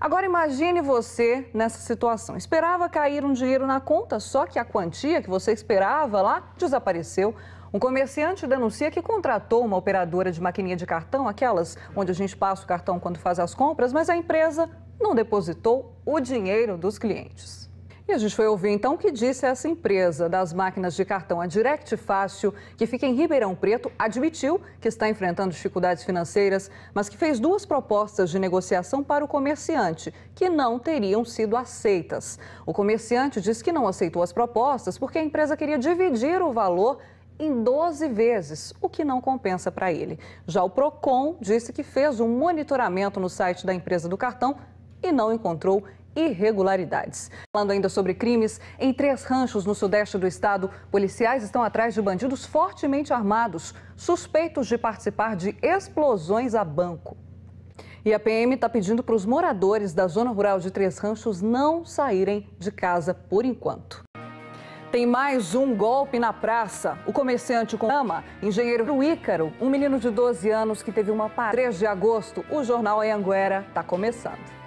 Agora imagine você nessa situação. Esperava cair um dinheiro na conta, só que a quantia que você esperava lá desapareceu. Um comerciante denuncia que contratou uma operadora de maquininha de cartão, aquelas onde a gente passa o cartão quando faz as compras, mas a empresa não depositou o dinheiro dos clientes. E a gente foi ouvir então o que disse essa empresa das máquinas de cartão, a Direct Fácil, que fica em Ribeirão Preto, admitiu que está enfrentando dificuldades financeiras, mas que fez duas propostas de negociação para o comerciante, que não teriam sido aceitas. O comerciante disse que não aceitou as propostas porque a empresa queria dividir o valor em 12 vezes, o que não compensa para ele. Já o Procon disse que fez um monitoramento no site da empresa do cartão e não encontrou irregularidades. Falando ainda sobre crimes, em três ranchos no sudeste do estado, policiais estão atrás de bandidos fortemente armados, suspeitos de participar de explosões a banco. E a PM está pedindo para os moradores da zona rural de Três Ranchos não saírem de casa por enquanto. Tem mais um golpe na praça. O comerciante com ama, engenheiro Ícaro, um menino de 12 anos que teve uma parada. 3 de agosto, o jornal Anhanguera está começando.